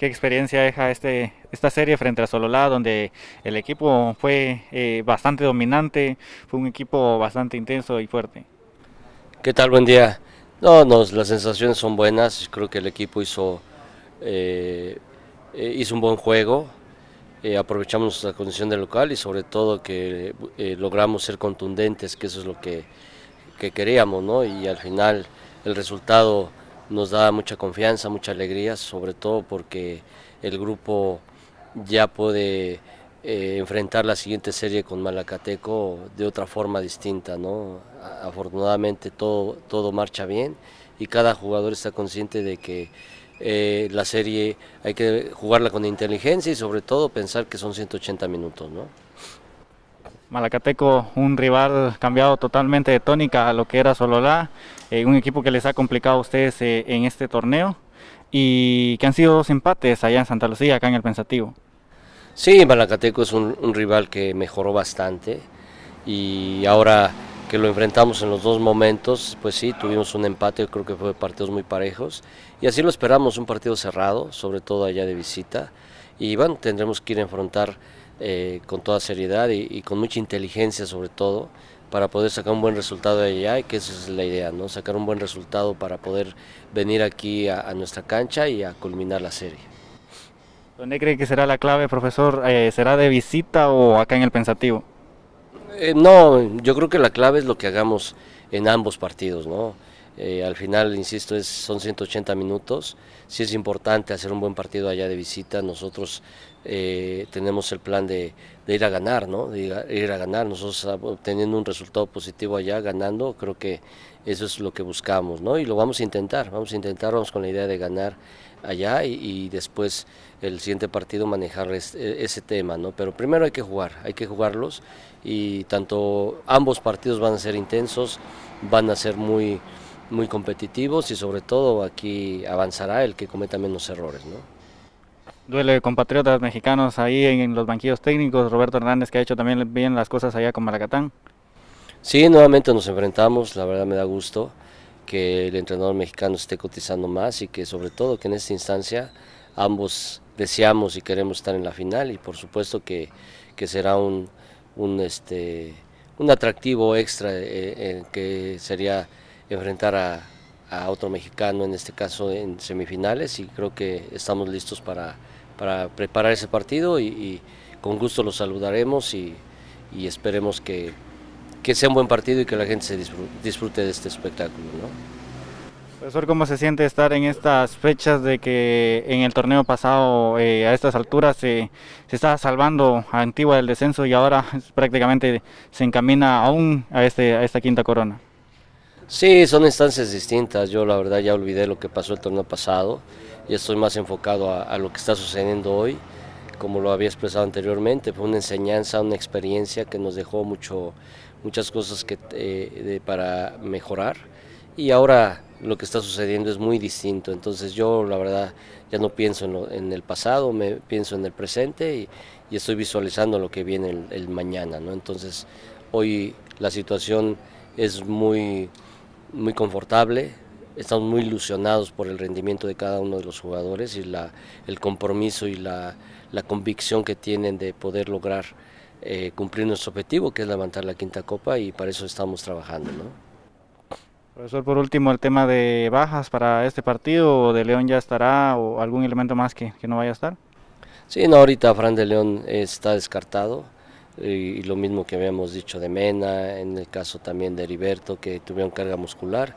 qué experiencia deja este, esta serie frente a Sololá, donde el equipo fue eh, bastante dominante, fue un equipo bastante intenso y fuerte. ¿Qué tal? Buen día. No, no, las sensaciones son buenas, creo que el equipo hizo, eh, eh, hizo un buen juego, aprovechamos la condición del local y sobre todo que logramos ser contundentes, que eso es lo que, que queríamos, ¿no? Y al final el resultado nos da mucha confianza, mucha alegría, sobre todo porque el grupo ya puede eh, enfrentar la siguiente serie con Malacateco de otra forma distinta. ¿no? Afortunadamente todo, todo marcha bien y cada jugador está consciente de que eh, la serie hay que jugarla con inteligencia y sobre todo pensar que son 180 minutos. ¿no? Malacateco, un rival cambiado totalmente de tónica a lo que era Sololá, eh, un equipo que les ha complicado a ustedes eh, en este torneo y que han sido dos empates allá en Santa Lucía, acá en el Pensativo. Sí, Malacateco es un, rival que mejoró bastante y ahora que lo enfrentamos en los dos momentos, pues sí, tuvimos un empate, creo que fue partidos muy parejos y así lo esperamos, un partido cerrado, sobre todo allá de visita y bueno, tendremos que ir a enfrentar eh, con toda seriedad y, con mucha inteligencia sobre todo para poder sacar un buen resultado de allá y que esa es la idea, ¿no? sacar un buen resultado para poder venir aquí a, nuestra cancha y a culminar la serie. ¿Dónde cree que será la clave, profesor? Eh, ¿Será de visita o acá en el Pensativo? Eh, no, yo creo que la clave es lo que hagamos en ambos partidos, ¿no? Eh, al final, insisto, es, son 180 minutos. si es importante hacer un buen partido allá de visita. Nosotros eh, tenemos el plan de, ir a ganar, ¿no? De ir a, ganar. Nosotros ah, obteniendo un resultado positivo allá, ganando, creo que eso es lo que buscamos, ¿no? Y lo vamos a intentar. Vamos a intentar, vamos con la idea de ganar allá y, después el siguiente partido manejar e, ese tema, ¿no? Pero primero hay que jugar, hay que jugarlos y tanto ambos partidos van a ser intensos, van a ser muy muy competitivos y sobre todo aquí avanzará el que cometa menos errores. ¿no? Duele compatriotas mexicanos ahí en, los banquillos técnicos, Roberto Hernández que ha hecho también bien las cosas allá con Maracatán. Sí, nuevamente nos enfrentamos, la verdad me da gusto que el entrenador mexicano esté cotizando más y que sobre todo que en esta instancia ambos deseamos y queremos estar en la final y por supuesto que, será un, este, un atractivo extra eh, eh, que sería enfrentar a, otro mexicano, en este caso en semifinales, y creo que estamos listos para, para preparar ese partido y, con gusto los saludaremos y, esperemos que, sea un buen partido y que la gente se disfrute, de este espectáculo. Profesor, ¿cómo se siente estar en estas fechas de que en el torneo pasado eh, a estas alturas se estaba salvando a Antigua del descenso y ahora prácticamente se encamina aún a, este, a esta quinta corona? Sí, son instancias distintas. Yo la verdad ya olvidé lo que pasó el torneo pasado y estoy más enfocado a, lo que está sucediendo hoy. Como lo había expresado anteriormente, fue una enseñanza, una experiencia que nos dejó mucho, muchas cosas que, eh, para mejorar. Y ahora lo que está sucediendo es muy distinto. Entonces yo la verdad ya no pienso en, el pasado, me pienso en el presente y, estoy visualizando lo que viene el, el mañana. ¿no? Entonces hoy la situación es muy muy confortable, estamos muy ilusionados por el rendimiento de cada uno de los jugadores y la, el compromiso y la, la convicción que tienen de poder lograr eh, cumplir nuestro objetivo, que es levantar la quinta copa y para eso estamos trabajando. ¿no? Profesor, por último, el tema de bajas para este partido, ¿o de León ya estará o algún elemento más que, que no vaya a estar? Sí, no, ahorita Fran de León está descartado y lo mismo que habíamos dicho de Mena, en el caso también de Heriberto, que tuvieron carga muscular.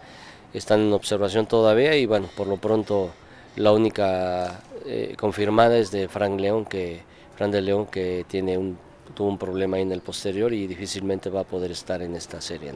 Están en observación todavía y bueno, por lo pronto la única eh, confirmada es de Frank León, que Fran de León que tiene tuvo un problema ahí en el posterior y difícilmente va a poder estar en esta serie,